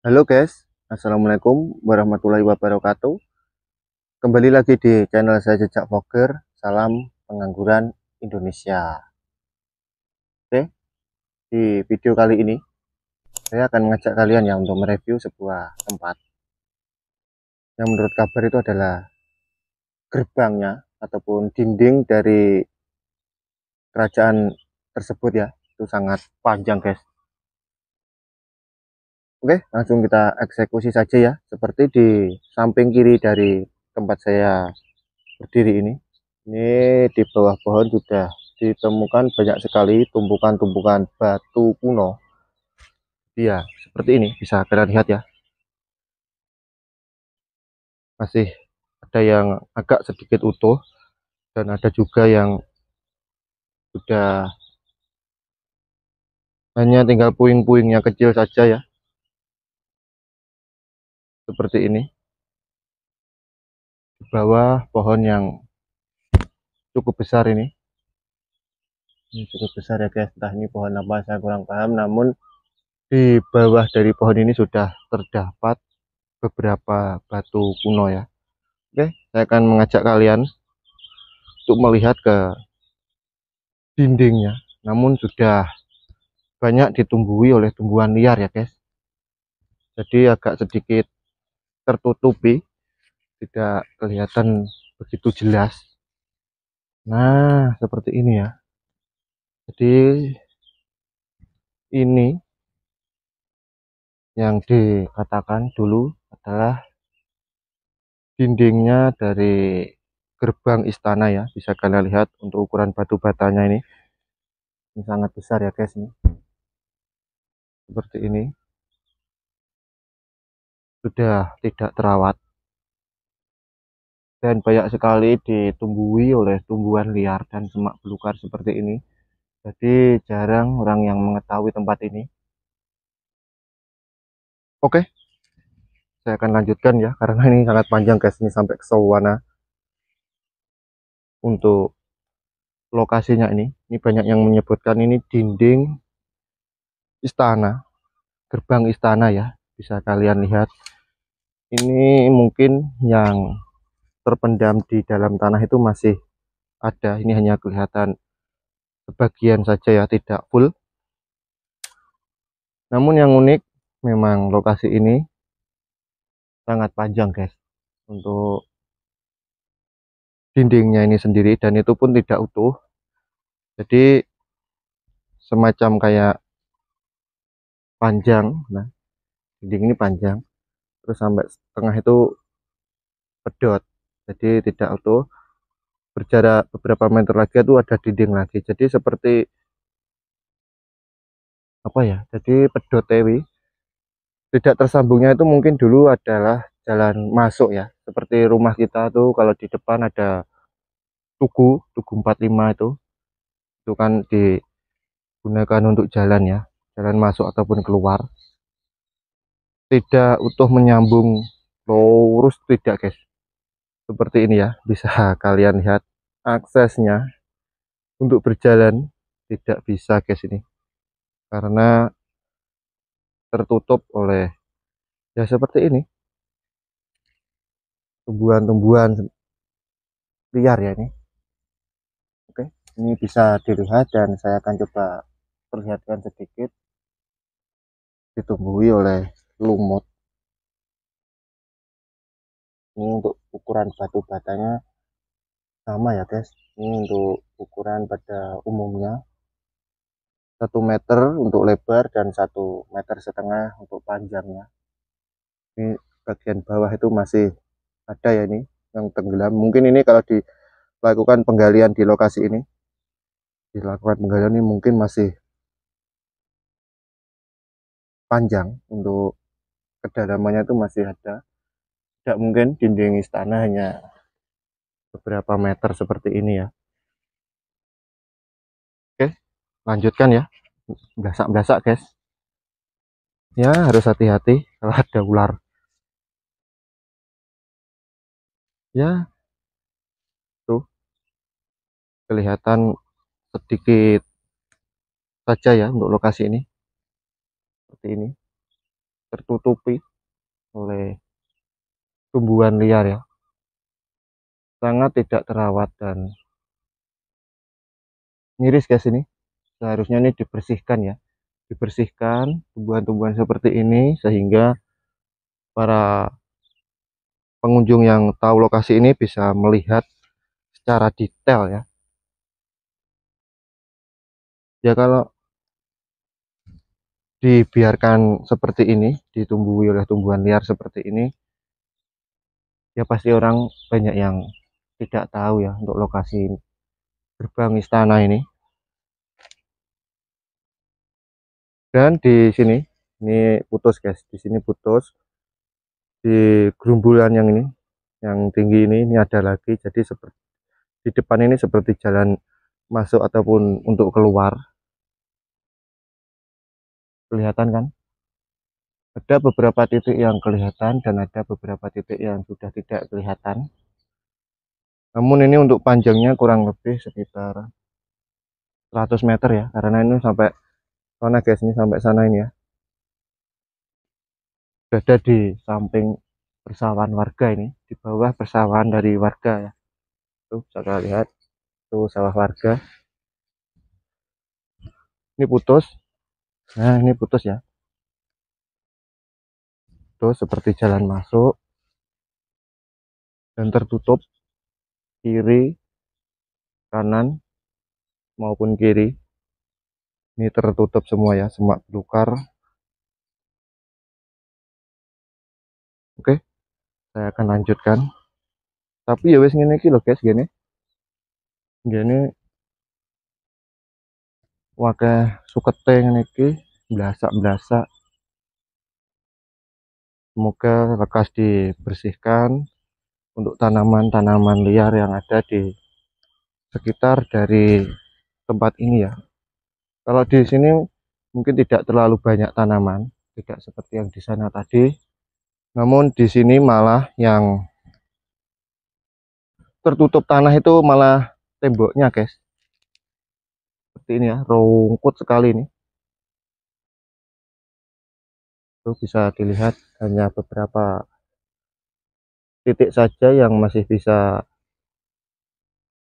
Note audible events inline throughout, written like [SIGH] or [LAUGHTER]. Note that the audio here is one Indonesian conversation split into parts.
Halo guys, Assalamualaikum warahmatullahi wabarakatuh Kembali lagi di channel saya Jejak Vlogger Salam Pengangguran Indonesia Oke, di video kali ini Saya akan mengajak kalian ya untuk mereview sebuah tempat Yang menurut kabar itu adalah Gerbangnya ataupun dinding dari kerajaan tersebut ya Itu sangat panjang guys Oke, langsung kita eksekusi saja ya, seperti di samping kiri dari tempat saya berdiri ini. Ini di bawah pohon sudah ditemukan banyak sekali tumpukan-tumpukan batu kuno. Ya, seperti ini bisa kalian lihat ya. Masih ada yang agak sedikit utuh dan ada juga yang sudah hanya tinggal puing-puingnya kecil saja ya seperti ini di bawah pohon yang cukup besar ini ini cukup besar ya guys entah ini pohon apa saya kurang paham namun di bawah dari pohon ini sudah terdapat beberapa batu kuno ya oke saya akan mengajak kalian untuk melihat ke dindingnya namun sudah banyak ditumbuhi oleh tumbuhan liar ya guys jadi agak sedikit tertutupi tidak kelihatan begitu jelas nah seperti ini ya jadi ini yang dikatakan dulu adalah dindingnya dari gerbang istana ya bisa kalian lihat untuk ukuran batu batanya ini ini sangat besar ya guys ini seperti ini sudah tidak terawat dan banyak sekali ditumbuhi oleh tumbuhan liar dan semak belukar seperti ini. Jadi jarang orang yang mengetahui tempat ini. Oke, saya akan lanjutkan ya karena ini sangat panjang guys ini sampai ke Sawana untuk lokasinya ini. Ini banyak yang menyebutkan ini dinding istana, gerbang istana ya bisa kalian lihat ini mungkin yang terpendam di dalam tanah itu masih ada ini hanya kelihatan sebagian saja ya tidak full namun yang unik memang lokasi ini sangat panjang guys untuk dindingnya ini sendiri dan itu pun tidak utuh jadi semacam kayak panjang nah dinding ini panjang terus sampai setengah itu pedot jadi tidak auto berjarak beberapa meter lagi itu ada dinding lagi jadi seperti apa ya jadi pedot tewi tidak tersambungnya itu mungkin dulu adalah jalan masuk ya seperti rumah kita tuh kalau di depan ada tugu tugu 45 itu itu kan digunakan untuk jalan ya jalan masuk ataupun keluar tidak utuh menyambung lurus tidak guys seperti ini ya bisa [LAUGHS] kalian lihat aksesnya untuk berjalan tidak bisa guys ini karena tertutup oleh ya seperti ini tumbuhan-tumbuhan liar ya ini oke ini bisa dilihat dan saya akan coba perlihatkan sedikit ditumbuhi oleh lumut ini untuk ukuran batu batanya sama ya guys ini untuk ukuran pada umumnya satu meter untuk lebar dan satu meter setengah untuk panjangnya ini bagian bawah itu masih ada ya ini yang tenggelam mungkin ini kalau dilakukan penggalian di lokasi ini dilakukan penggalian ini mungkin masih panjang untuk kedalamannya itu masih ada tidak mungkin dinding istana hanya beberapa meter seperti ini ya oke lanjutkan ya belasak-belasak guys ya harus hati-hati kalau ada ular ya tuh kelihatan sedikit saja ya untuk lokasi ini seperti ini tertutupi oleh tumbuhan liar ya sangat tidak terawat dan miris guys ini seharusnya ini dibersihkan ya dibersihkan tumbuhan-tumbuhan seperti ini sehingga para pengunjung yang tahu lokasi ini bisa melihat secara detail ya ya kalau dibiarkan seperti ini ditumbuhi oleh tumbuhan liar seperti ini ya pasti orang banyak yang tidak tahu ya untuk lokasi gerbang istana ini dan di sini ini putus guys di sini putus di gerumbulan yang ini yang tinggi ini ini ada lagi jadi seperti di depan ini seperti jalan masuk ataupun untuk keluar kelihatan kan ada beberapa titik yang kelihatan dan ada beberapa titik yang sudah tidak kelihatan namun ini untuk panjangnya kurang lebih sekitar 100 meter ya karena ini sampai sana guys ini sampai sana ini ya berada di samping persawahan warga ini di bawah persawahan dari warga ya tuh bisa lihat tuh sawah warga ini putus nah ini putus ya Tuh seperti jalan masuk dan tertutup kiri kanan maupun kiri ini tertutup semua ya semak belukar oke saya akan lanjutkan tapi ya wes ngene iki lho guys gini gini wadah suketeng niki biasa-biasa. semoga lekas dibersihkan untuk tanaman-tanaman liar yang ada di sekitar dari tempat ini ya kalau di sini mungkin tidak terlalu banyak tanaman tidak seperti yang di sana tadi namun di sini malah yang tertutup tanah itu malah temboknya guys seperti ini ya rungkut sekali ini itu bisa dilihat hanya beberapa titik saja yang masih bisa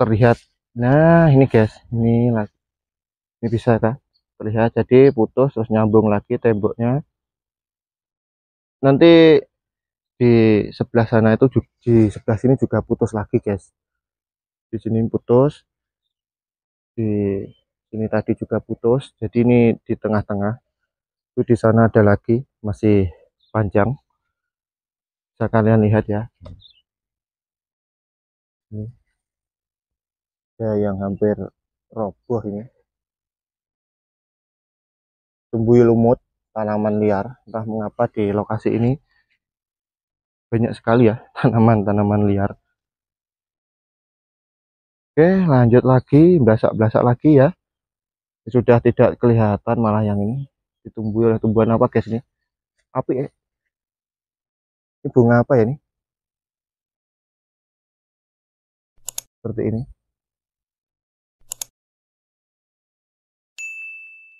terlihat nah ini guys ini lagi ini bisa kan terlihat jadi putus terus nyambung lagi temboknya nanti di sebelah sana itu di sebelah sini juga putus lagi guys di sini putus di ini tadi juga putus jadi ini di tengah-tengah itu di sana ada lagi masih panjang bisa kalian lihat ya ini ada yang hampir roboh ini tumbuh lumut tanaman liar entah mengapa di lokasi ini banyak sekali ya [LAUGHS] tanaman-tanaman liar Oke, lanjut lagi, belasak-belasak lagi ya sudah tidak kelihatan malah yang ini ditumbuhi oleh tumbuhan apa guys ini api ya ini bunga apa ya ini seperti ini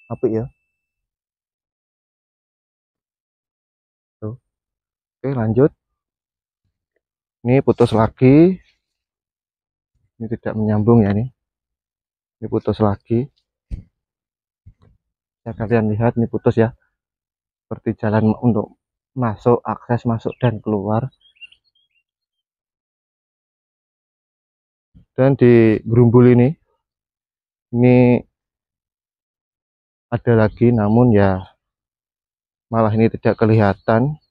api ya tuh oke lanjut ini putus lagi ini tidak menyambung ya ini ini putus lagi bisa nah, kalian lihat ini putus ya seperti jalan untuk masuk akses masuk dan keluar dan di gerumbul ini ini ada lagi namun ya malah ini tidak kelihatan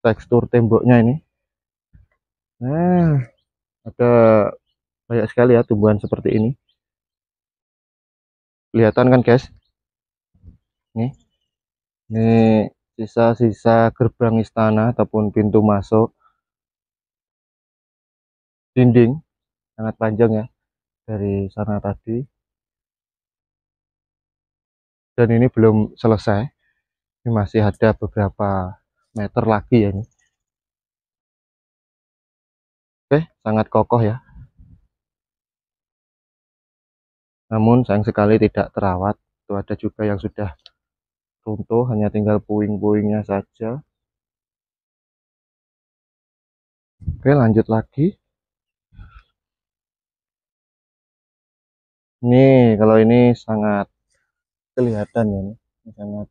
tekstur temboknya ini nah ada banyak sekali ya tumbuhan seperti ini kelihatan kan guys nih ini sisa-sisa gerbang istana ataupun pintu masuk dinding sangat panjang ya dari sana tadi dan ini belum selesai ini masih ada beberapa meter lagi ya ini oke sangat kokoh ya namun sayang sekali tidak terawat itu ada juga yang sudah runtuh hanya tinggal puing-puingnya saja oke lanjut lagi Ini kalau ini sangat kelihatan ya ini sangat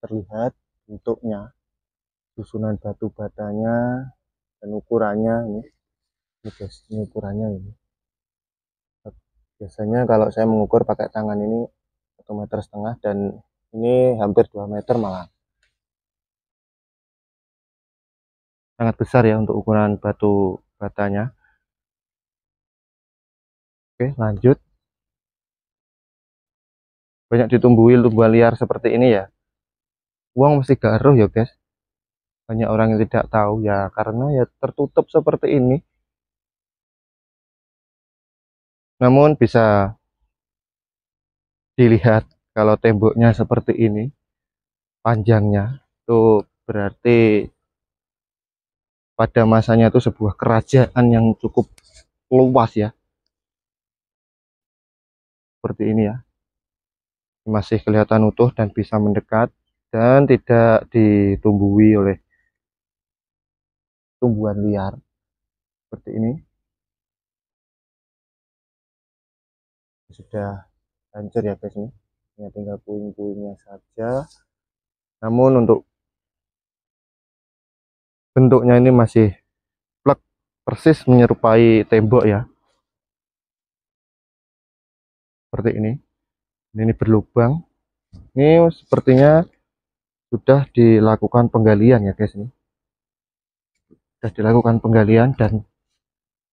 terlihat bentuknya susunan batu batanya dan ukurannya ini ini, guys, ini ukurannya ini biasanya kalau saya mengukur pakai tangan ini satu meter setengah dan ini hampir 2 meter malah sangat besar ya untuk ukuran batu batanya oke lanjut banyak ditumbuhi tumbuhan liar seperti ini ya uang mesti garuh ya guys banyak orang yang tidak tahu ya karena ya tertutup seperti ini namun bisa dilihat kalau temboknya seperti ini panjangnya itu berarti pada masanya itu sebuah kerajaan yang cukup luas ya seperti ini ya masih kelihatan utuh dan bisa mendekat dan tidak ditumbuhi oleh tumbuhan liar seperti ini sudah hancur ya guys ini ya tinggal puing-puingnya saja namun untuk bentuknya ini masih plek persis menyerupai tembok ya seperti ini ini berlubang ini sepertinya sudah dilakukan penggalian ya guys ini sudah dilakukan penggalian dan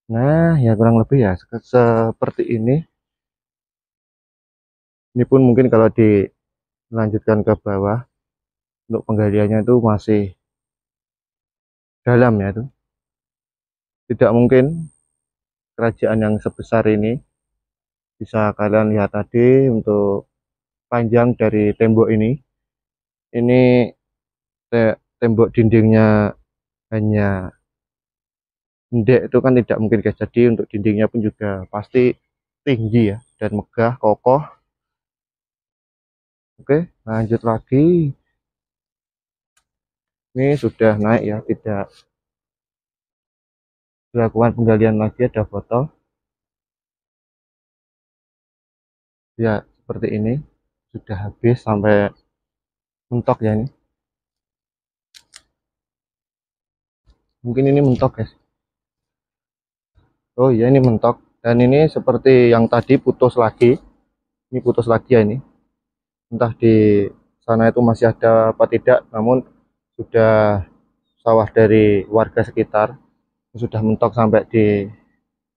nah ya kurang lebih ya seperti ini ini pun mungkin kalau dilanjutkan ke bawah untuk penggaliannya itu masih dalam ya itu tidak mungkin kerajaan yang sebesar ini bisa kalian lihat tadi untuk panjang dari tembok ini ini tembok dindingnya hanya pendek itu kan tidak mungkin guys jadi untuk dindingnya pun juga pasti tinggi ya dan megah kokoh Oke, lanjut lagi. Ini sudah naik ya, tidak dilakukan penggalian lagi ada foto. Ya, seperti ini. Sudah habis sampai mentok ya ini. Mungkin ini mentok guys. Oh ya, ini mentok dan ini seperti yang tadi putus lagi. Ini putus lagi ya ini entah di sana itu masih ada apa tidak namun sudah sawah dari warga sekitar sudah mentok sampai di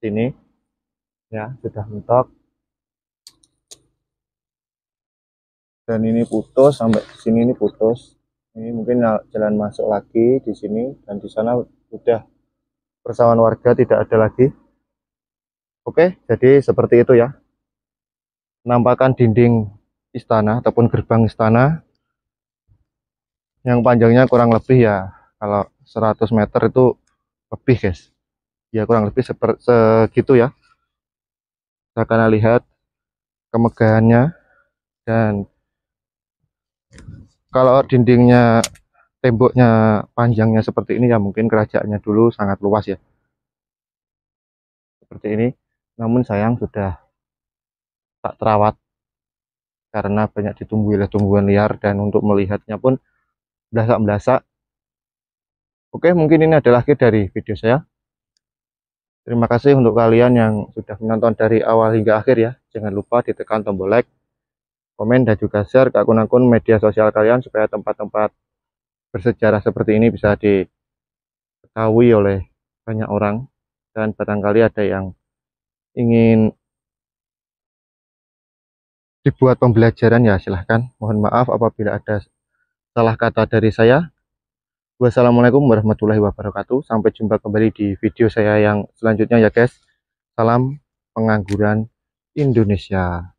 sini ya sudah mentok dan ini putus sampai di sini ini putus ini mungkin jalan masuk lagi di sini dan di sana sudah persawahan warga tidak ada lagi oke jadi seperti itu ya penampakan dinding istana ataupun gerbang istana yang panjangnya kurang lebih ya kalau 100 meter itu lebih guys ya kurang lebih seperti segitu ya kita akan lihat kemegahannya dan kalau dindingnya temboknya panjangnya seperti ini ya mungkin kerajaannya dulu sangat luas ya seperti ini namun sayang sudah tak terawat karena banyak ditumbuhi oleh tumbuhan liar dan untuk melihatnya pun belasak-belasak oke mungkin ini adalah akhir dari video saya terima kasih untuk kalian yang sudah menonton dari awal hingga akhir ya jangan lupa ditekan tombol like komen dan juga share ke akun-akun media sosial kalian supaya tempat-tempat bersejarah seperti ini bisa diketahui oleh banyak orang dan barangkali ada yang ingin dibuat pembelajaran ya silahkan mohon maaf apabila ada salah kata dari saya wassalamualaikum warahmatullahi wabarakatuh sampai jumpa kembali di video saya yang selanjutnya ya guys salam pengangguran Indonesia